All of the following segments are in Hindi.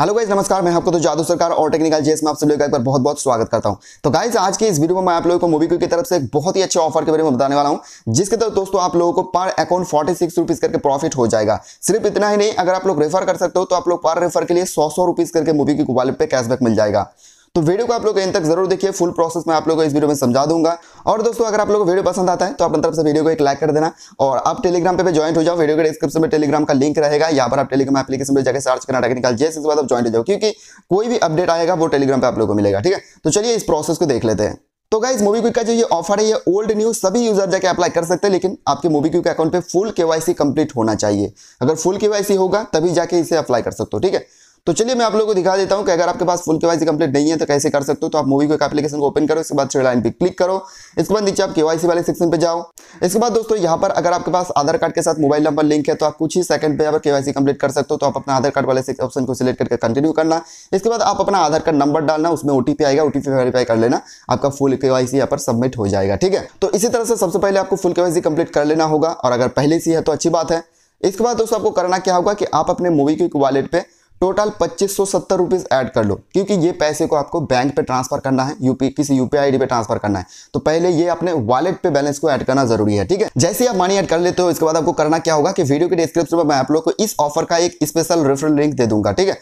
हेलो गाइज नमस्कार मैं आपको तो जादू सरकार और टेक्निकल जेस में आप सभी का एक बार बहुत बहुत स्वागत करता हूं तो गाइज आज की इस वीडियो में मैं आप लोगों को मोबी की तरफ से एक बहुत ही अच्छे ऑफर के बारे में बताने वाला हूं जिसके तरफ दोस्तों आप लोगों को पर अकाउंट फोर्टी सिक्स रुपीज करके प्रॉफिट हो जाएगा सिर्फ इतना ही नहीं अगर आप लोग रेफर कर सकते हो तो आप लोग पर रेफर के लिए सौ सौ रुपीज करके मोबी की वॉलेट पर कैशबैक मिल जाएगा तो वीडियो को आप लोग एंड तक जरूर देखिए फुल प्रोसेस में आप लोगों को इस वीडियो में समझा दूंगा और दोस्तों अगर आप लोगों को वीडियो पसंद आता है तो अपने तरफ से वीडियो को एक लाइक कर देना और आप टेलीग्राम पे ज्वाइन हो जाओ वीडियो के डिस्क्रिप्शन में टेलीग्राम का लिंक रहेगा यहाँ पर आप टेलीग्राम एप्लीकेशन पर जाकर सर्च करना टेक्निकल जैसे इसके बाद आप ज्वाइन हो जाओ क्योंकि कोई भी अपडेट आएगा वो टेलीग्राम पर आप लोग को मिलेगा ठीक है तो चलिए इस प्रोसेस को देख लेते हैं तो गाइज मूवी क्विक का जो ये ऑफर है ये ओल्ड न्यूज सभी यूजर जाके अप्लाई कर सकते हैं लेकिन आपके मूवी क्विक अकाउंट पे फुल केवाईसी कंप्लीट होना चाहिए अगर फुल केवाईसी होगा तभी जाके इसे अप्लाई कर सकते हो ठीक है तो चलिए मैं आप लोगों को दिखा देता हूँ कि अगर आपके पास फुल केवाईसी कंप्लीट नहीं है तो कैसे कर सकते हो तो आप मूवी को एक एप्लीकेशन को ओपन करो इसके बाद थ्री लाइन पे क्लिक करो इसके बाद नीचे आप केवाईसी वाले सेक्शन पे जाओ इसके बाद दोस्तों यहाँ पर अगर आपके पास आधार कार्ड के साथ मोबाइल नंबर लिंक है तो आप कुछ ही सेकंड पे अगर पर केवाईसी कंप्लीट कर सकते हो तो आप अपना आधार कार्ड वाले ऑप्शन को सिलेक्ट करके कंटिन्यू करना इसके बाद आप अपना आधार कार्ड नंबर डालना उसमें ओटीपी आएगा ओटीपी वेरीफाई कर लेना आपका फुल केवाईसी यहाँ पर सबमिट हो जाएगा ठीक है तो इसी तरह से सबसे पहले आपको फुल केवाईसी कंप्लीट कर लेना होगा और अगर पहले से है तो अच्छी बात है इसके बाद दोस्तों आपको करना क्या होगा कि आप अपने मूवी क्विक वॉलेट पे टोटल पच्चीस सौ सत्तर रुपीज़ एड कर लो क्योंकि ये पैसे को आपको बैंक पे ट्रांसफर करना है यूपी किसी यूपीआई आईडी पे ट्रांसफर करना है तो पहले ये अपने वॉलेट पे बैलेंस को ऐड करना जरूरी है ठीक है जैसे आप मनी ऐड कर लेते हो इसके बाद आपको करना क्या होगा कि वीडियो के डिस्क्रिप्शन में मैं आप लोग को इस ऑफर का एक स्पेशल रेफरल लिंक दे दूंगा ठीक है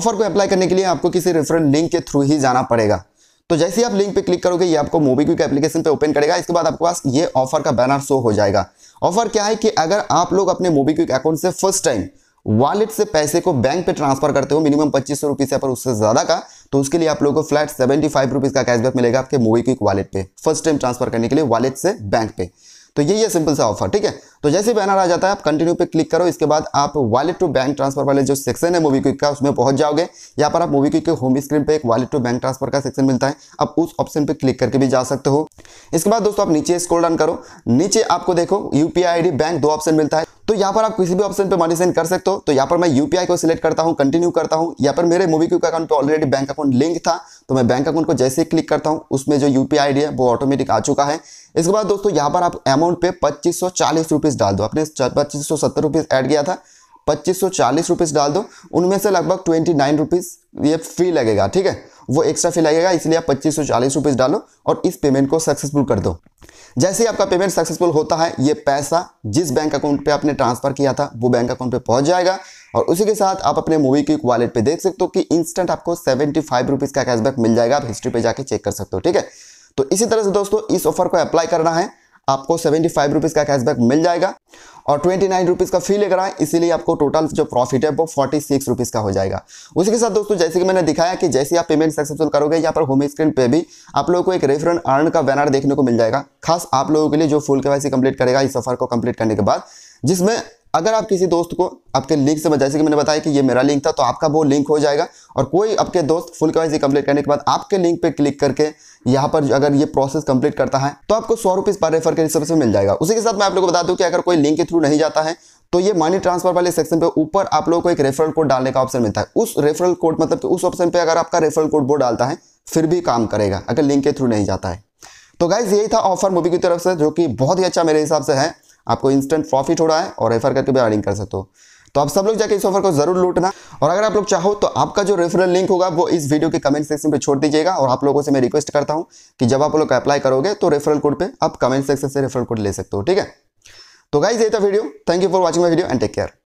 ऑफर को अप्लाई करने के लिए आपको किसी रेफरल लिंक के थ्रू ही जाना पड़ेगा तो जैसे ही आप लिंक पे क्लिक करोगे ये आपको मोबी क्विक एप्लीकेशन पे ओपन करेगा इसके बाद आपके पास ये ऑफर का बैनर शो हो जाएगा ऑफर क्या है कि अगर आप लोग अपने मोबी क्विक अकाउंट से फर्स्ट टाइम वॉलेट से पैसे को बैंक पे ट्रांसफर करते हो मिनिमम पच्चीस सौ रुपीज़ पर उससे ज़्यादा का तो उसके लिए आप लोगों को फ्लैट सेवेंटी फाइव रुपीज़ का कैशबैक मिलेगा आपके मोबी क्विक वॉलेट पे फर्स्ट टाइम ट्रांसफर करने के लिए वॉलेट से बैंक पे तो यही है सिंपल सा ऑफर ठीक है तो जैसे बैनर आ जाता है आप कंटिन्यू पे क्लिक करो इसके बाद आप वॉलेट टू बैंक ट्रांसफर वाले जो सेक्शन है मूवी क्विक का उसमें पहुंच जाओगे यहाँ पर आप मूवी क्विक के होम स्क्रीन पे एक वॉलेट टू बैंक ट्रांसफर का सेक्शन मिलता है आप उस ऑप्शन पे क्लिक करके भी जा सकते हो इसके बाद दोस्तों आप नीचे स्कोल डन करो नीचे आपको देखो यूपीआई आई बैंक दो ऑप्शन मिलता है तो यहाँ पर आप किसी भी ऑप्शन पे मनी सेंड कर सकते हो तो यहाँ पर मैं यूपीआई को सिलेक्ट करता हूँ कंटिन्यू करता हूँ यहाँ पर मेरे मूवी क्विक अकाउंट पर ऑलरेडी बैंक अकाउंट लिंक था तो मैं बैंक अकाउंट को जैसे ही क्लिक करता हूँ उसमें जो यूपीआई आई है वो ऑटोमेटिक आ चुका है इसके बाद दोस्तों यहाँ पर आप अमाउंट पे पच्चीस सौ चालीस रुपीज़ डाल दो आपने पच्चीस सौ सत्तर रुपीज़ ऐड किया था पच्चीस सौ चालीस रुपीज़ डाल दो उनमें से लगभग ट्वेंटी नाइन रुपीज़ ये फ्री लगेगा ठीक है वो एक्स्ट्रा फी लगेगा इसलिए आप पच्चीस सौ चालीस रुपीज़ डालो और इस पेमेंट को सक्सेसफुल कर दो जैसे ही आपका पेमेंट सक्सेसफुल होता है ये पैसा जिस बैंक अकाउंट पे आपने ट्रांसफ़र किया था वो बैंक अकाउंट पे पहुंच जाएगा और उसी के साथ आप अपने मूवी क्विक वॉलेट पे देख सकते हो कि इंस्टेंट आपको सेवेंटी फाइव रुपीज़ का कैशबैक मिल जाएगा आप हिस्ट्री पे जाके चेक कर सकते हो ठीक है तो इसी तरह से दोस्तों इस ऑफर को अप्लाई करना है आपको सेवेंटी फाइव रुपीज़ का कैशबैक मिल जाएगा और ट्वेंटी नाइन रुपीज़ का फी लग रहा है इसीलिए आपको टोटल जो प्रॉफिट है वो फोर्टी सिक्स रुपीज़ का हो जाएगा उसके साथ दोस्तों जैसे कि मैंने दिखाया कि जैसे आप पेमेंट सक्सेसफुल करोगे यहाँ पर होम स्क्रीन पे भी आप लोगों को एक रेफरल अर्न का बैनर देखने को मिल जाएगा खास आप लोगों के लिए जो फुल के कंप्लीट करेगा इस ऑफर को कंप्लीट करने के बाद जिसमें अगर आप किसी दोस्त को आपके लिंक से जैसे कि मैंने बताया कि ये मेरा लिंक था तो आपका वो लिंक हो जाएगा और कोई आपके दोस्त फुल के कंप्लीट करने के बाद आपके लिंक पर क्लिक करके यहाँ पर अगर ये प्रोसेस कंप्लीट करता है तो आपको सौ रुपीज़ पर रेफर के हिसाब से मिल जाएगा उसी के साथ मैं आप लोगों को बता दूं कि अगर कोई लिंक के थ्रू नहीं जाता है तो ये मनी ट्रांसफर वाले सेक्शन पे ऊपर आप लोगों को एक रेफरल कोड डालने का ऑप्शन मिलता है उस रेफरल कोड मतलब कि उस ऑप्शन पे अगर आपका रेफरल कोड वो डालता है फिर भी काम करेगा अगर लिंक के थ्रू नहीं जाता है तो गाइज यही था ऑफर मूवी की तरफ से जो कि बहुत ही अच्छा मेरे हिसाब से है आपको इंस्टेंट प्रॉफिट हो रहा है और रेफर करके भी अर्निंग कर सकते हो तो आप सब लोग जाके इस ऑफर को जरूर लूटना और अगर आप लोग चाहो तो आपका जो रेफरल लिंक होगा वो इस वीडियो के कमेंट सेक्शन पे छोड़ दीजिएगा और आप लोगों से मैं रिक्वेस्ट करता हूँ कि जब आप लोग अप्लाई करोगे तो रेफरल कोड पर आप कमेंट सेक्शन से रेफरल कोड ले सकते हो ठीक है तो गाइज ये था video thank you for watching my video and take care